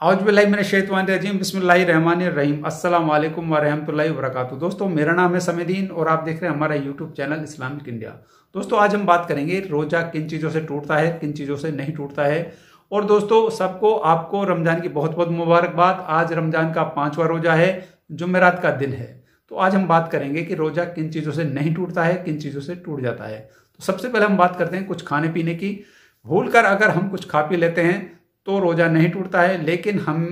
शेतवान रजीम बसमीम अल्लाम वरहमल वर्क दोस्तों मेरा नाम है समेदीन और आप देख रहे हैं हमारा यूट्यूब चैनल इस्लामिक इंडिया दोस्तों आज हम बात करेंगे रोज़ा किन चीज़ों से टूटता है किन चीज़ों से नहीं टूटता है और दोस्तों सबको आपको रमज़ान की बहुत बहुत मुबारकबाद आज रमज़ान का पाँचवा रोज़ा है जुमेरात का दिन है तो आज हम बात करेंगे कि रोज़ा किन चीज़ों से नहीं टूटता है किन चीज़ों से टूट जाता है तो सबसे पहले हम बात करते हैं कुछ खाने पीने की भूल कर अगर हम कुछ खा पी लेते हैं तो रोज़ा नहीं टूटता है लेकिन हम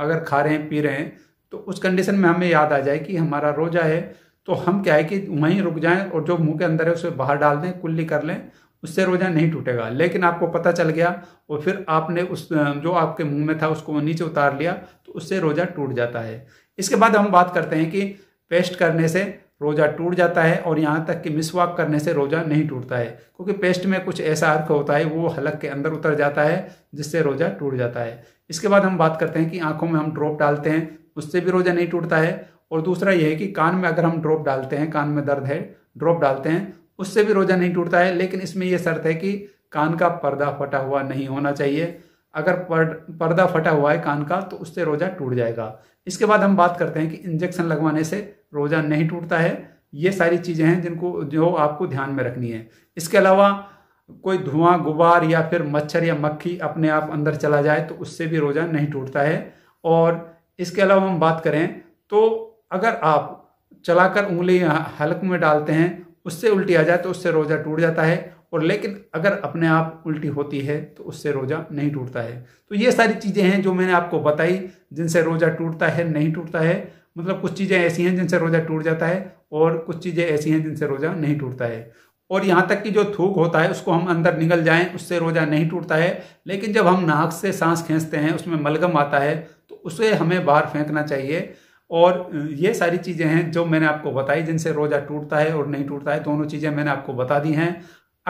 अगर खा रहे हैं पी रहे हैं तो उस कंडीशन में हमें याद आ जाए कि हमारा रोज़ा है तो हम क्या है कि वहीं रुक जाएं और जो मुंह के अंदर है उसे बाहर डाल दें कुल्ली कर लें उससे रोजा नहीं टूटेगा लेकिन आपको पता चल गया और फिर आपने उस जो आपके मुंह में था उसको नीचे उतार लिया तो उससे रोजा टूट जाता है इसके बाद हम बात करते हैं कि पेस्ट करने से रोज़ा टूट जाता है और यहाँ तक कि मिसवाक करने से रोज़ा नहीं टूटता है क्योंकि पेस्ट में कुछ ऐसा अर्क होता है वो हलक के अंदर उतर जाता है जिससे रोज़ा टूट जाता है इसके बाद हम बात करते हैं कि आँखों में हम ड्रॉप डालते हैं उससे भी रोज़ा नहीं टूटता है और दूसरा यह है कि कान में अगर हम ड्रॉप डालते हैं कान में दर्द है ड्रॉप डालते हैं उससे भी रोज़ा नहीं टूटता है लेकिन इसमें यह शर्त है कि कान का पर्दा फटा हुआ नहीं होना चाहिए अगर पर्दा फटा हुआ है कान का तो उससे रोज़ा टूट जाएगा इसके बाद हम बात करते हैं कि इंजेक्शन लगवाने से रोज़ा नहीं टूटता है ये सारी चीज़ें हैं जिनको जो आपको ध्यान में रखनी है इसके अलावा कोई धुआं गुबार या फिर मच्छर या मक्खी अपने आप अंदर चला जाए तो उससे भी रोज़ा नहीं टूटता है और इसके अलावा हम बात करें तो अगर आप चलाकर उंगली हलक में डालते हैं उससे उल्टी आ जाए तो उससे रोज़ा टूट जाता है और लेकिन अगर अपने आप उल्टी होती है तो उससे रोज़ा नहीं टूटता है तो ये सारी चीज़ें हैं जो मैंने आपको बताई जिनसे रोज़ा टूटता है नहीं टूटता है मतलब कुछ चीज़ें ऐसी हैं जिनसे रोज़ा टूट जाता है और कुछ चीज़ें ऐसी हैं जिनसे रोज़ा नहीं टूटता है और यहाँ तक कि जो थूक होता है उसको हम अंदर निकल जाएं उससे रोज़ा नहीं टूटता है लेकिन जब हम नाक से सांस खींचते हैं उसमें मलगम आता है तो उसे हमें बाहर फेंकना चाहिए और ये सारी चीज़ें हैं जो मैंने आपको बताई जिनसे रोज़ा टूटता है और नहीं टूटता है दोनों चीज़ें मैंने आपको बता दी हैं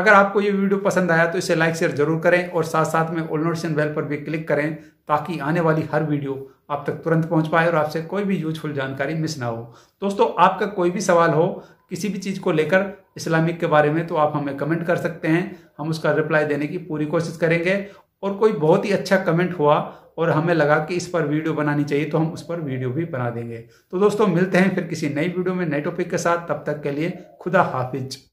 अगर आपको ये वीडियो पसंद आया तो इसे लाइक शेयर जरूर करें और साथ साथ में ऑल नोटिशन बेल पर भी क्लिक करें ताकि आने वाली हर वीडियो आप तक तुरंत पहुंच पाए और आपसे कोई भी यूजफुल जानकारी मिस ना हो दोस्तों आपका कोई भी सवाल हो किसी भी चीज़ को लेकर इस्लामिक के बारे में तो आप हमें कमेंट कर सकते हैं हम उसका रिप्लाई देने की पूरी कोशिश करेंगे और कोई बहुत ही अच्छा कमेंट हुआ और हमें लगा कि इस पर वीडियो बनानी चाहिए तो हम उस पर वीडियो भी बना देंगे तो दोस्तों मिलते हैं फिर किसी नई वीडियो में नए टॉपिक के साथ तब तक के लिए खुदा हाफिज